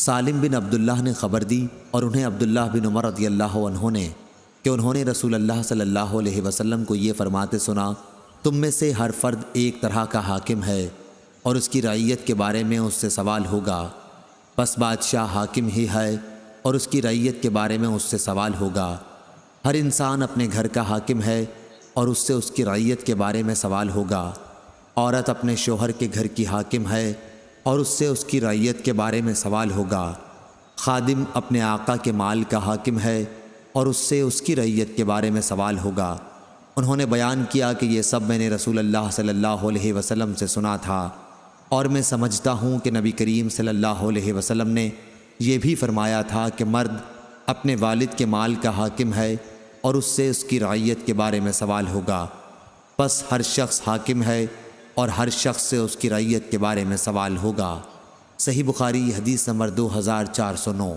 सालिम बिन अब्दुल्लाह ने ख़बर दी और उन्हें अब्दुल्लाह बिन उमर रदी अल्लाह ने कि उन्होंने रसूल अल्लाह सल्लल्लाहु अलैहि वसल्लम को ये फरमाते सुना तुम में से हर फर्द एक तरह का हाकिम है और उसकी रईयत के बारे में उससे सवाल होगा बस बादशाह हाकिम ही है और उसकी रईयत के बारे में उससे सवाल होगा हर इंसान अपने घर का हाकिम है और उससे उसकी रईयत के बारे में सवाल होगा औरत अपने शोहर के घर की हाकिम है और उससे उसकी रैयत के बारे में सवाल होगा खादिम अपने आका के माल का हाकिम है और उससे उसकी रैयत के बारे में सवाल होगा उन्होंने बयान किया कि ये सब मैंने रसूल अल्लाह सल्लल्लाहु अलैहि वसल्लम से सुना था और मैं समझता हूँ कि नबी करीम सल्लल्लाहु अलैहि वसल्लम ने यह भी फरमाया था कि मर्द अपने वालिद के माल का हाकिम है और उससे उसकी रैयत के बारे में सवाल होगा बस हर शख्स हाकिम है और हर शख्स से उसकी रैयत के बारे में सवाल होगा सही बुखारी हदीस नंबर दो हज़ार चार सौ नौ